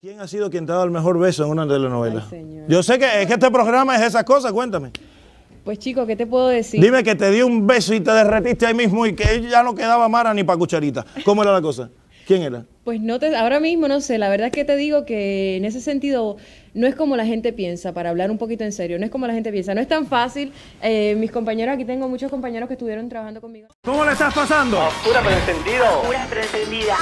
¿Quién ha sido quien te ha dado el mejor beso en una telenovela? novelas? Yo sé que, es que este programa es esas cosas, cuéntame. Pues chico, ¿qué te puedo decir? Dime que te di un beso y te derretiste ahí mismo y que ya no quedaba mara ni para cucharita. ¿Cómo era la cosa? ¿Quién era? Pues no te, ahora mismo no sé, la verdad es que te digo que en ese sentido no es como la gente piensa, para hablar un poquito en serio, no es como la gente piensa, no es tan fácil. Eh, mis compañeros, aquí tengo muchos compañeros que estuvieron trabajando conmigo. ¿Cómo le estás pasando? Oscura pero encendido. Oscura pero encendida.